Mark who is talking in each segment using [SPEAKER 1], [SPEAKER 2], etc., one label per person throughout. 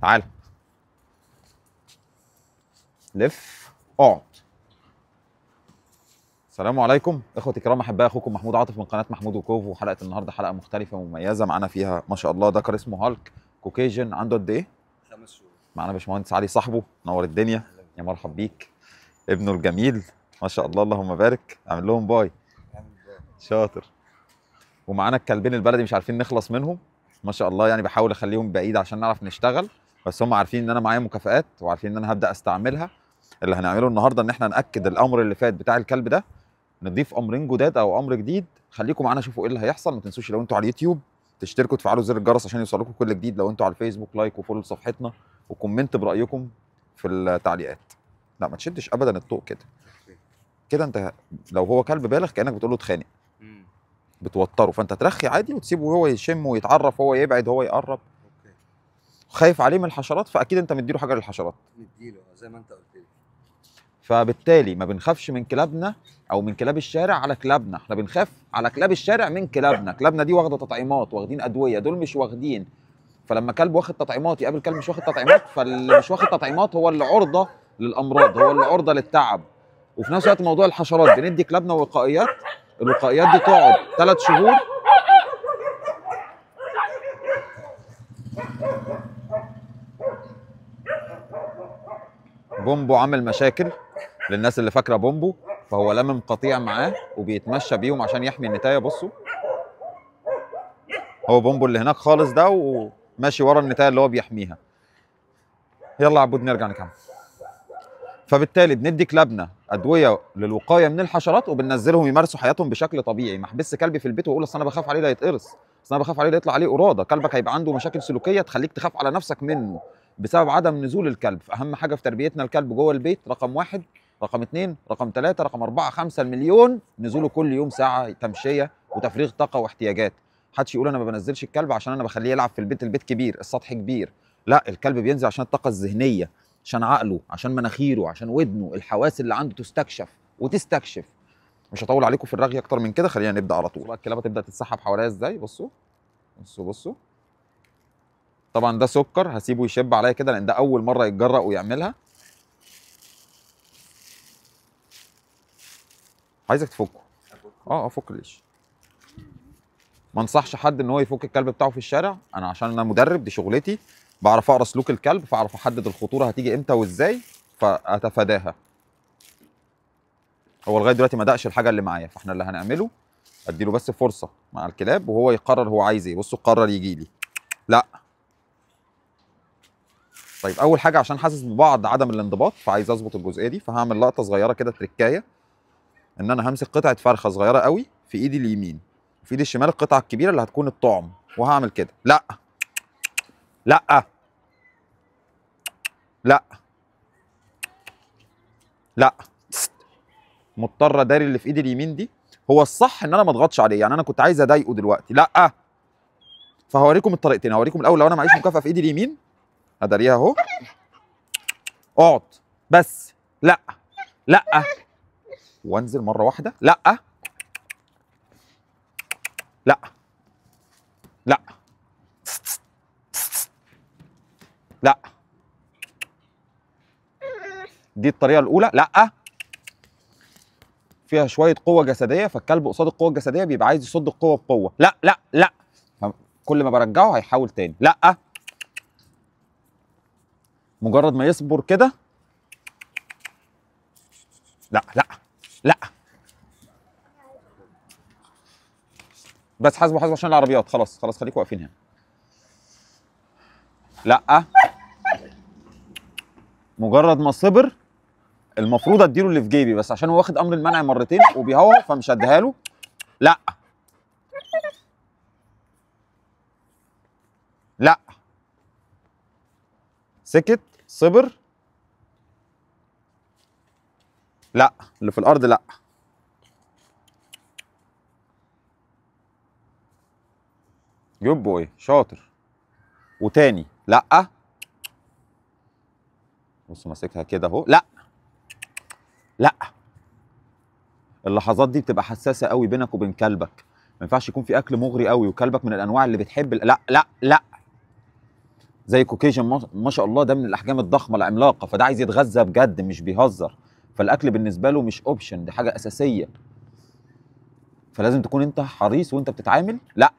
[SPEAKER 1] تعال لف اقعد السلام عليكم اخوتي الكرام احبائي اخوكم محمود عاطف من قناه محمود وكوف وحلقه النهارده حلقه مختلفه ومميزه معانا فيها ما شاء الله ذكر اسمه هالك كوكيجن عنده قد ايه؟ خمس شهور معانا باشمهندس علي صاحبه نور الدنيا يا مرحب بيك ابنه الجميل ما شاء الله اللهم بارك اعمل لهم باي شاطر ومعانا الكلبين البلدي مش عارفين نخلص منهم ما شاء الله يعني بحاول اخليهم بعيد عشان نعرف نشتغل بس هم عارفين ان انا معايا مكافئات وعارفين ان انا هبدا استعملها اللي هنعمله النهارده ان احنا ناكد الامر اللي فات بتاع الكلب ده نضيف امرين جداد او امر جديد خليكم معانا شوفوا ايه اللي هيحصل ما تنسوش لو انتوا على اليوتيوب تشتركوا تفعلوا زر الجرس عشان يوصل لكم كل جديد لو انتوا على الفيسبوك لايك وفولو صفحتنا وكومنت برايكم في التعليقات لا ما تشدش ابدا الطوق كده كده انت لو هو كلب بالغ كانك بتقول له اتخانق بتوتره فانت ترخي عادي وتسيبه هو يشم ويتعرف هو يبعد هو يقرب خايف عليه من الحشرات فاكيد انت مديله حجر الحشرات مديله آه، زي ما انت قلت لي فبالتالي ما بنخافش من كلابنا او من كلاب الشارع على كلابنا احنا بنخاف على كلاب الشارع من كلابنا كلابنا دي واخده تطعيمات واخدين ادويه دول مش واخدين فلما كلب واخد تطعيمات يقابل كلب مش واخد تطعيمات فاللي مش واخد تطعيمات هو اللي عرضه للامراض هو اللي عرضه للتعب وفي نفس الوقت موضوع الحشرات بندي كلابنا وقائيات الوقائيات دي تقعد ثلاث شهور بومبو عامل مشاكل للناس اللي فاكره بومبو فهو لامم قطيع معاه وبيتمشى بيهم عشان يحمي النتايه بصوا هو بومبو اللي هناك خالص ده وماشي ورا النتايه اللي هو بيحميها يلا عبود نرجع نكمل فبالتالي بندي كلابنا ادويه للوقايه من الحشرات وبننزلهم يمارسوا حياتهم بشكل طبيعي ما احبسش كلبي في البيت واقول اصل انا بخاف عليه لا يتقرص اصل انا بخاف عليه لا يطلع عليه قراده كلبك هيبقى عنده مشاكل سلوكيه تخليك تخاف على نفسك منه بسبب عدم نزول الكلب فاهم حاجه في تربيتنا الكلب جوه البيت رقم واحد رقم اثنين رقم ثلاثة رقم أربعة خمسة المليون نزوله كل يوم ساعة تمشية وتفريغ طاقة واحتياجات محدش يقول أنا ما بنزلش الكلب عشان أنا بخليه يلعب في البيت البيت كبير السطح كبير لا الكلب بينزل عشان الطاقة الذهنية عشان عقله عشان مناخيره عشان ودنه الحواس اللي عنده تستكشف وتستكشف مش هطول عليكم في الرغي اكتر من كده خلينا نبدا على طول الكلابه تبدا تتسحب حواليها ازاي بصوا بصوا بصوا طبعا ده سكر هسيبه يشب عليا كده لان ده اول مره يتجرأ ويعملها عايزك تفكه اه اه فك ليش ما انصحش حد ان هو يفك الكلب بتاعه في الشارع انا عشان انا مدرب دي شغلتي بعرف اقرا سلوك الكلب فاعرف احدد الخطوره هتيجي امتى وازاي فاتفاداها هو لغايه دلوقتي ما دقش الحاجه اللي معايا فاحنا اللي هنعمله اديله بس فرصه مع الكلاب وهو يقرر هو عايز ايه بصوا قرر يجي لي لا طيب اول حاجه عشان حاسس ببعض عدم الانضباط فعايز اظبط الجزئيه دي فهعمل لقطه صغيره كده تركايه ان انا همسك قطعه فرخه صغيره قوي في ايدي اليمين وفي ايدي الشمال القطعه الكبيره اللي هتكون الطعم وهعمل كده لا لا لا لا مضطر داري اللي في ايدي اليمين دي هو الصح ان انا ما اضغطش عليه يعني انا كنت عايز اضايقه دلوقتي لا فهوريكم الطريقتين هوريكم الاول لو انا معيش مكافاه في ايدي اليمين اداريها اهو اقعد بس لا لا وانزل مره واحده لا لا لا لا دي الطريقه الاولى لا فيها شويه قوه جسديه فالكلب قصاد القوه الجسديه بيبقى عايز يصد القوه بقوه لا لا لا كل ما برجعه هيحاول تاني لا مجرد ما يصبر كده لا لا لا بس حاسبه حاسبه عشان العربيات خلاص خلاص خليكم واقفين هنا لا مجرد ما صبر المفروض اديله اللي في جيبي بس عشان هو واخد امر المنع مرتين وبيهوى فمش هديها له لا لا سكت صبر لا اللي في الارض لا جود بوي شاطر وتاني لا بص ماسكها كده اهو لا لا اللحظات دي بتبقى حساسه قوي بينك وبين كلبك ما ينفعش يكون في اكل مغري قوي وكلبك من الانواع اللي بتحب لا لا لا زي كوكيجن ما شاء الله ده من الاحجام الضخمه العملاقه فده عايز يتغذى بجد مش بيهزر فالاكل بالنسبه له مش اوبشن دي حاجه اساسيه فلازم تكون انت حريص وانت بتتعامل لا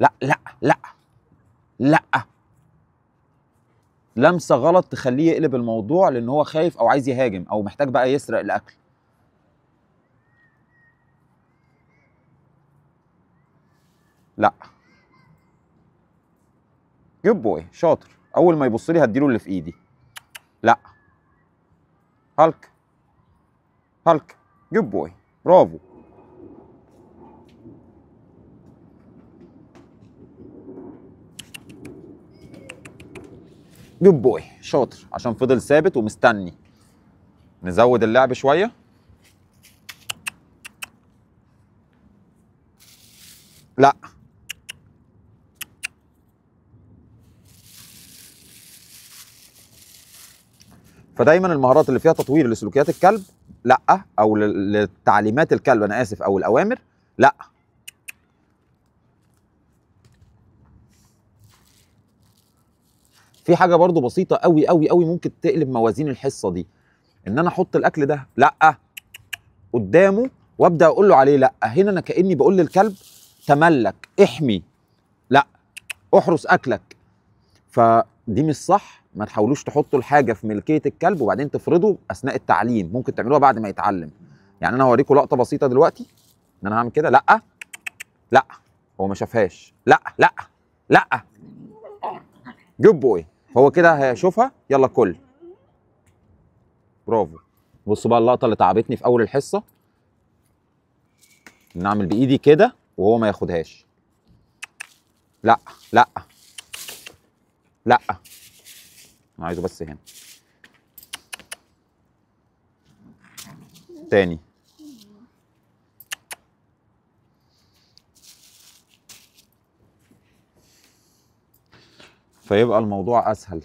[SPEAKER 1] لا لا لا لا لمسه غلط تخليه يقلب الموضوع لان هو خايف او عايز يهاجم او محتاج بقى يسرق الاكل لا جود بوي شاطر اول ما يبص لي هديله اللي في ايدي لا هالك هالك جود بوي برافو جود بوي شاطر عشان فضل ثابت ومستني نزود اللعب شويه لا فدايما المهارات اللي فيها تطوير لسلوكيات الكلب لا او لتعليمات الكلب انا اسف او الاوامر لا في حاجه برضو بسيطه قوي قوي قوي ممكن تقلب موازين الحصه دي ان انا احط الاكل ده لا قدامه وابدا اقول له عليه لا هنا انا كاني بقول للكلب تملك احمي لا احرس اكلك فدي مش صح ما تحاولوش تحطوا الحاجه في ملكيه الكلب وبعدين تفرضوا اثناء التعليم ممكن تعملوها بعد ما يتعلم يعني انا هوريكم لقطه بسيطه دلوقتي ان انا هعمل كده لا لا هو ما شافهاش لا لا لا جود بوي إيه. هو كده هيشوفها يلا كل برافو بصوا بقى اللقطه اللي تعبتني في اول الحصه ان اعمل بايدي كده وهو ما ياخدهاش لا لا لا انا عايزه بس هنا تاني فيبقى الموضوع اسهل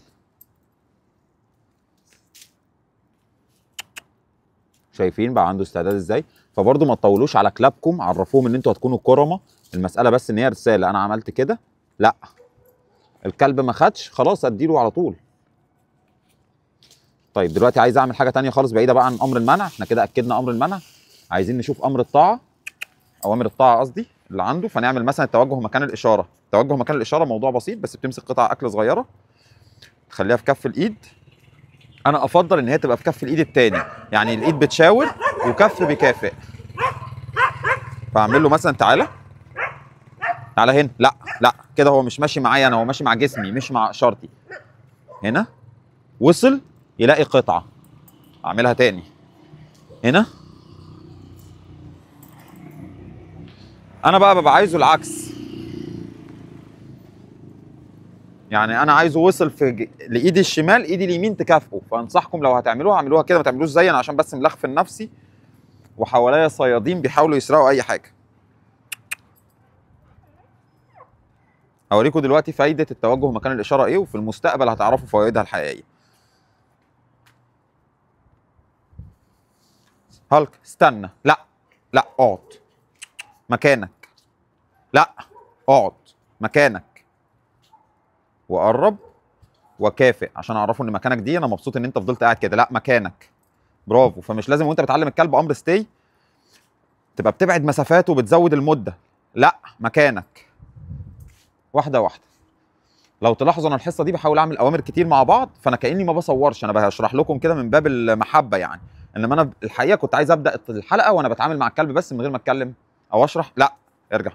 [SPEAKER 1] شايفين بقى عنده استعداد ازاي فبرضه ما تطولوش على كلابكم عرفوهم ان انتوا هتكونوا كرمه المساله بس ان هي رساله انا عملت كده لا الكلب ما خدش خلاص اديله على طول طيب دلوقتي عايز اعمل حاجه ثانيه خالص بعيده بقى عن امر المنع احنا كده اكدنا امر المنع عايزين نشوف امر الطاعه اوامر الطاعه قصدي اللي عنده فنعمل مثلا التوجه مكان الاشاره توجه مكان الاشاره موضوع بسيط بس بتمسك قطعه اكل صغيره خليها في كف الايد انا افضل ان هي تبقى في كف الايد التاني يعني الايد بتشاور وكف بيكافئ فاعمل له مثلا تعالى تعالى هنا لا لا كده هو مش ماشي معايا انا هو ماشي مع جسمي مش مع اشارتي هنا وصل يلاقي قطعه اعملها تاني هنا انا بقى ببقى عايزه العكس يعني انا عايزه وصل في لايدي الشمال ايدي اليمين تكافئه فانصحكم لو هتعملوها اعملوها كده ما تعملوش زي انا عشان بس ملخفن نفسي وحواليا صيادين بيحاولوا يسرقوا اي حاجه هوريكم دلوقتي فايده التوجه مكان الاشاره ايه وفي المستقبل هتعرفوا فوائدها الحقيقيه هالك استنى لا لا اقعد مكانك لا اقعد مكانك وقرب وكافئ عشان اعرفه ان مكانك دي انا مبسوط ان انت فضلت قاعد كده لا مكانك برافو فمش لازم وانت بتعلم الكلب امر ستي تبقى بتبعد مسافات وبتزود المده لا مكانك واحده واحده لو تلاحظوا انا الحصه دي بحاول اعمل اوامر كتير مع بعض فانا كاني ما بصورش انا بشرح لكم كده من باب المحبه يعني انما انا الحقيقه كنت عايز ابدا الحلقه وانا بتعامل مع الكلب بس من غير ما اتكلم او اشرح لا ارجع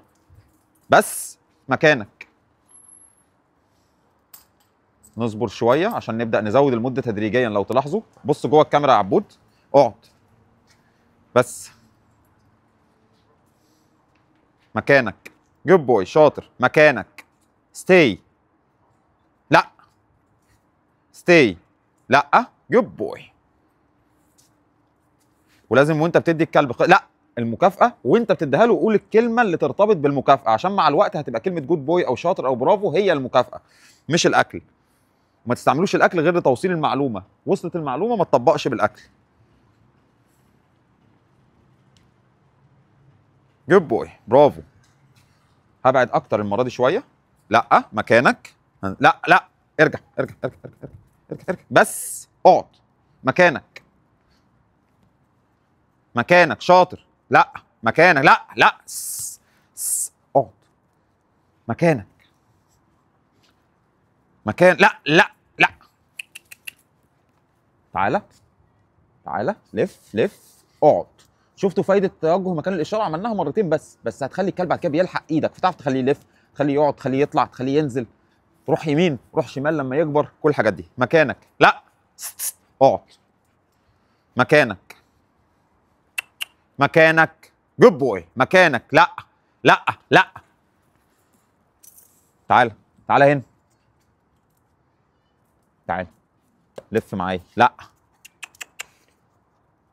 [SPEAKER 1] بس مكانك نصبر شويه عشان نبدا نزود المده تدريجيا لو تلاحظوا بص جوه الكاميرا يا عبود اقعد بس مكانك جود بوي شاطر مكانك ستي لا ستي لا جود بوي ولازم وانت بتدي الكلب لا المكافاه وانت بتديها له قول الكلمه اللي ترتبط بالمكافاه عشان مع الوقت هتبقى كلمه جود بوي او شاطر او برافو هي المكافاه مش الاكل ما تستعملوش الاكل غير لتوصيل المعلومه وصلت المعلومه ما تطبقش بالاكل جود بوي برافو هبعد اكتر المره دي شويه لا مكانك لا لا ارجع ارجع ارجع ارجع ارجع, ارجع. بس اقعد مكانك مكانك شاطر لا مكانك لا لا سس. اقعد مكانك مكان لا لا لا تعالى تعالى لف لف اقعد شفتوا فايده توجه مكان الاشاره عملناها مرتين بس بس هتخلي الكلب بعد كده بيلحق ايدك فتعرف تخليه يلف تخليه يقعد تخليه يطلع تخليه ينزل تروح يمين تروح شمال لما يكبر كل الحاجات دي مكانك لا اقعد مكانك مكانك جود بوي مكانك لا لا لا تعال تعال هنا تعال لف معايا لا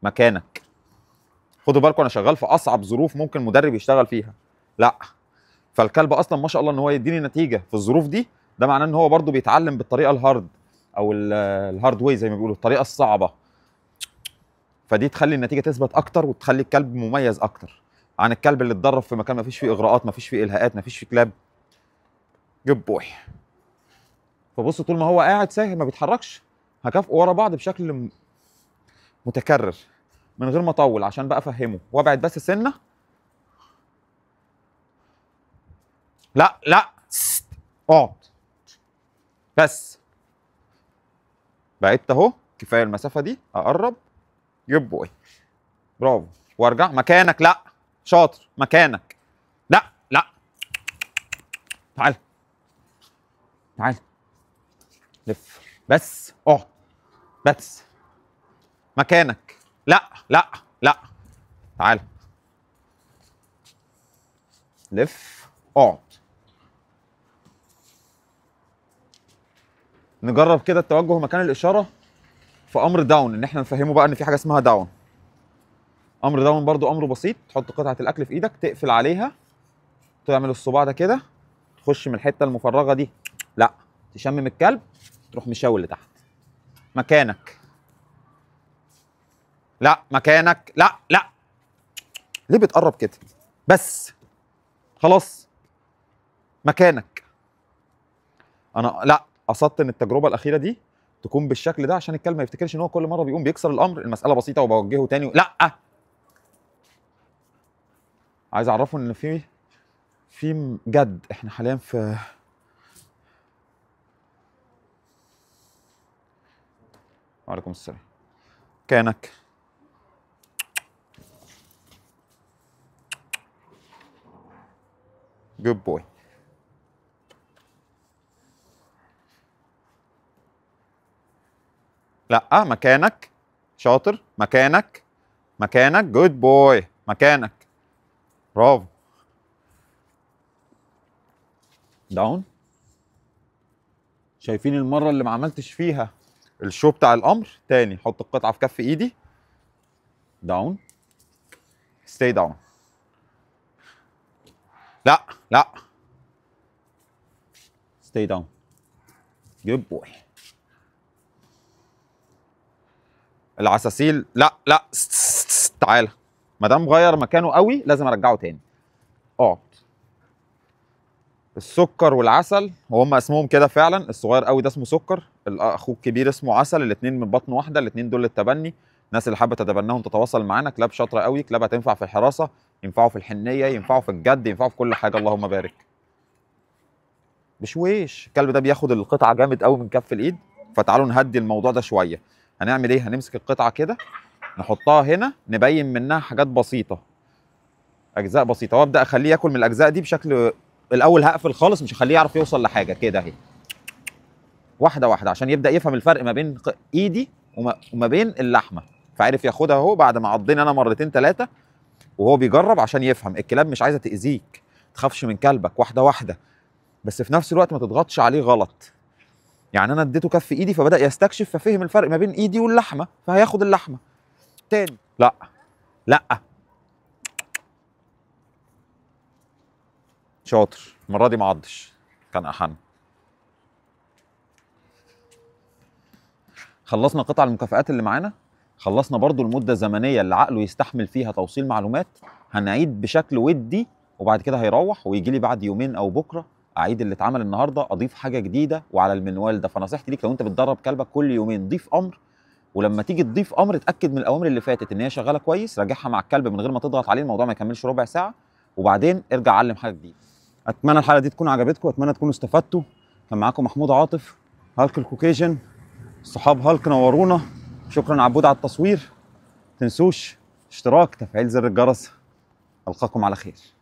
[SPEAKER 1] مكانك خدوا بالكم انا شغال في اصعب ظروف ممكن مدرب يشتغل فيها لا فالكلب اصلا ما شاء الله ان هو يديني نتيجه في الظروف دي ده معناه ان هو برده بيتعلم بالطريقه الهارد او الهارد واي زي ما بيقولوا الطريقه الصعبه فدي تخلي النتيجه تثبت اكتر وتخلي الكلب مميز اكتر عن الكلب اللي اتدرب في مكان ما فيش فيه اغراءات ما فيش فيه الهاءات ما فيش فيه كلاب جبوح فبص طول ما هو قاعد ساهل ما بيتحركش هكافئه ورا بعض بشكل متكرر من غير ما اطول عشان بقى افهمه وابعد بس سنه لا لا اقعد بس بعدت اهو كفايه المسافه دي اقرب جود بوي برافو وارجع مكانك لا شاطر مكانك لا لا تعال تعال لف بس اقعد أه. بس مكانك لا لا لا تعال لف اقعد أه. نجرب كده التوجه مكان الاشاره فامر داون ان احنا نفهمه بقى ان في حاجه اسمها داون امر داون برضو امره بسيط تحط قطعه الاكل في ايدك تقفل عليها تعمل الصباع ده كده تخش من الحته المفرغه دي لا تشمم الكلب تروح اللي تحت مكانك لا مكانك لا لا ليه بتقرب كده بس خلاص مكانك انا لا قصدت ان التجربه الاخيره دي تكون بالشكل ده عشان الكلب ما يفتكرش ان هو كل مره بيقوم بيكسر الامر المساله بسيطه وبوجهه تاني لا عايز اعرفه ان في في جد احنا حاليا في وعليكم السلام كانك good boy لا مكانك شاطر مكانك مكانك جود بوي مكانك برافو داون شايفين المره اللي ما عملتش فيها الشو بتاع الامر تاني حط القطعه في كف ايدي داون ستاي داون لا لا ستاي داون جود بوي العساسيل لا لا تعالى ما دام غير مكانه قوي لازم ارجعه تاني اقعد اه. السكر والعسل وهم اسمهم كده فعلا الصغير قوي ده اسمه سكر اخوه الكبير اسمه عسل الاثنين من بطن واحده الاثنين دول للتبني الناس اللي حابه تتبناهم تتواصل معانا كلاب شاطره قوي كلاب هتنفع في الحراسه ينفعوا في الحنيه ينفعوا في الجد ينفعوا في كل حاجه اللهم بارك بشويش الكلب ده بياخد القطعه جامد قوي من كف الايد فتعالوا نهدي الموضوع ده شويه هنعمل ايه هنمسك القطعه كده نحطها هنا نبين منها حاجات بسيطه اجزاء بسيطه وابدا اخليه ياكل من الاجزاء دي بشكل الاول هقفل خالص مش هخليه يعرف يوصل لحاجه كده اهي واحده واحده عشان يبدا يفهم الفرق ما بين ايدي وما, بين اللحمه فعرف ياخدها اهو بعد ما عضني انا مرتين ثلاثه وهو بيجرب عشان يفهم الكلاب مش عايزه تاذيك تخافش من كلبك واحده واحده بس في نفس الوقت ما تضغطش عليه غلط يعني انا اديته كف ايدي فبدا يستكشف ففهم الفرق ما بين ايدي واللحمه فهياخد اللحمه تاني لا لا شاطر المره دي ما عضش كان احن خلصنا قطع المكافئات اللي معانا خلصنا برضو المده الزمنيه اللي عقله يستحمل فيها توصيل معلومات هنعيد بشكل ودي وبعد كده هيروح ويجي لي بعد يومين او بكره اعيد اللي اتعمل النهارده اضيف حاجه جديده وعلى المنوال ده فنصيحتي ليك لو انت بتدرب كلبك كل يومين ضيف امر ولما تيجي تضيف امر اتاكد من الاوامر اللي فاتت ان هي شغاله كويس راجعها مع الكلب من غير ما تضغط عليه الموضوع ما يكملش ربع ساعه وبعدين ارجع علم حاجه جديده اتمنى الحلقه دي تكون عجبتكم اتمنى تكونوا استفدتوا كان معاكم محمود عاطف هالك الكوكيجن صحاب هالك نورونا شكرا عبود على التصوير تنسوش اشتراك تفعيل زر الجرس القاكم على خير